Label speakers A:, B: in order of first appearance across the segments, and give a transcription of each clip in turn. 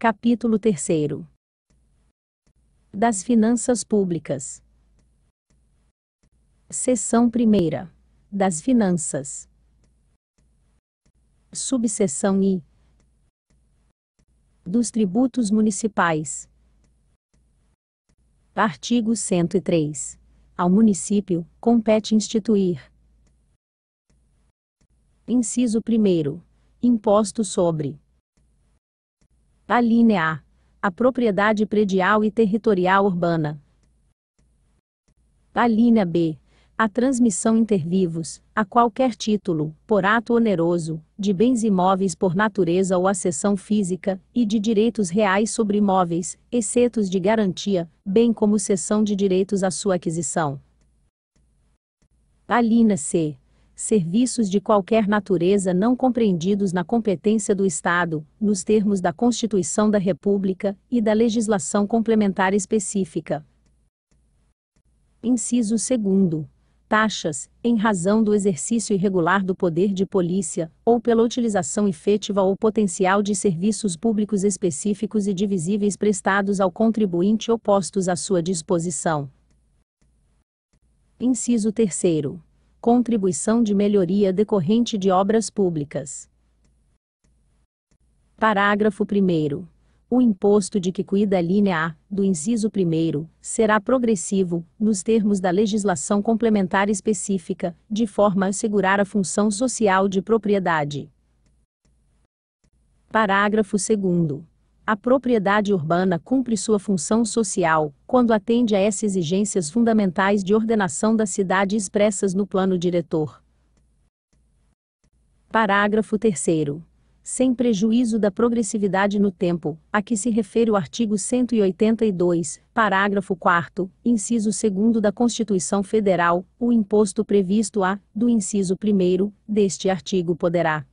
A: Capítulo 3 Das Finanças Públicas. Seção 1 Das Finanças. Subseção I Dos Tributos Municipais. Artigo 103. Ao município compete instituir. Inciso 1. Imposto sobre Alínea A. A propriedade predial e territorial urbana. Alínea B. A transmissão inter vivos, a qualquer título, por ato oneroso, de bens imóveis por natureza ou acessão física, e de direitos reais sobre imóveis, excetos de garantia, bem como cessão de direitos à sua aquisição. Alínea C serviços de qualquer natureza não compreendidos na competência do Estado, nos termos da Constituição da República e da legislação complementar específica. Inciso 2. Taxas, em razão do exercício irregular do poder de polícia, ou pela utilização efetiva ou potencial de serviços públicos específicos e divisíveis prestados ao contribuinte opostos à sua disposição. Inciso 3 contribuição de melhoria decorrente de obras públicas. Parágrafo 1. O imposto de que cuida a linha A, do inciso 1, será progressivo, nos termos da legislação complementar específica, de forma a assegurar a função social de propriedade. Parágrafo 2. A propriedade urbana cumpre sua função social, quando atende a essas exigências fundamentais de ordenação da cidade expressas no plano diretor. Parágrafo 3 sem prejuízo da progressividade no tempo, a que se refere o artigo 182, parágrafo 4 inciso 2 da Constituição Federal, o imposto previsto a, do inciso 1 deste artigo poderá.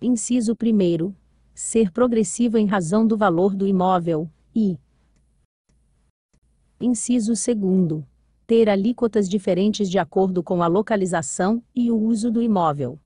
A: Inciso 1 ser progressivo em razão do valor do imóvel e Inciso 2. Ter alíquotas diferentes de acordo com a localização e o uso do imóvel.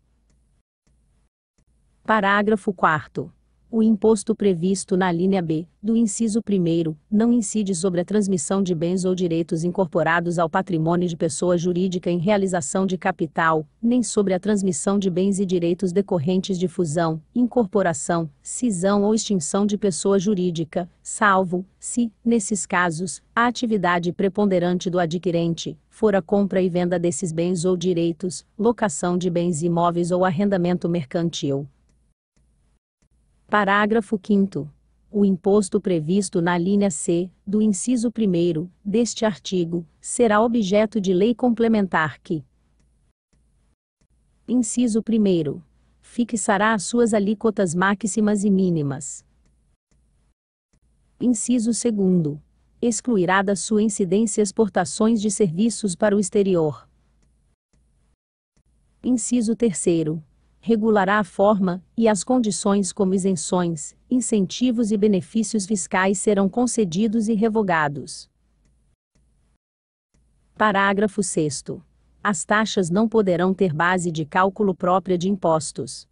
A: Parágrafo 4. O imposto previsto na linha B, do inciso 1, não incide sobre a transmissão de bens ou direitos incorporados ao patrimônio de pessoa jurídica em realização de capital, nem sobre a transmissão de bens e direitos decorrentes de fusão, incorporação, cisão ou extinção de pessoa jurídica, salvo, se, nesses casos, a atividade preponderante do adquirente for a compra e venda desses bens ou direitos, locação de bens imóveis ou arrendamento mercantil. Parágrafo 5 o imposto previsto na linha C, do inciso 1 deste artigo, será objeto de lei complementar que. Inciso 1. Fixará as suas alíquotas máximas e mínimas. Inciso 2. Excluirá da sua incidência exportações de serviços para o exterior. Inciso 3 regulará a forma e as condições como isenções, incentivos e benefícios fiscais serão concedidos e revogados. Parágrafo 6. As taxas não poderão ter base de cálculo própria de impostos.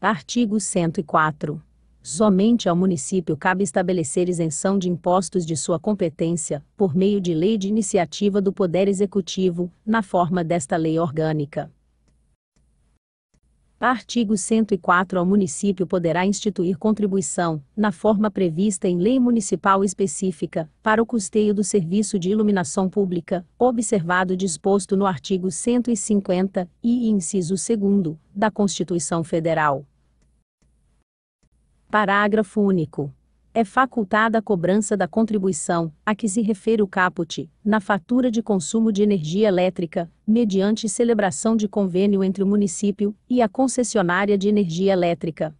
A: Artigo 104. Somente ao município cabe estabelecer isenção de impostos de sua competência, por meio de lei de iniciativa do Poder Executivo, na forma desta lei orgânica. Artigo 104 O município poderá instituir contribuição, na forma prevista em lei municipal específica, para o custeio do serviço de iluminação pública, observado disposto no artigo 150 e inciso 2 da Constituição Federal. Parágrafo único é facultada a cobrança da contribuição, a que se refere o caput, na fatura de consumo de energia elétrica, mediante celebração de convênio entre o município e a concessionária de energia elétrica.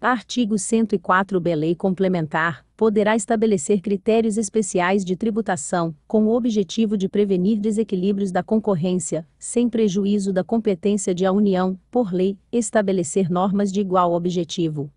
A: Artigo 104b Lei complementar poderá estabelecer critérios especiais de tributação, com o objetivo de prevenir desequilíbrios da concorrência, sem prejuízo da competência de a União, por lei, estabelecer normas de igual objetivo.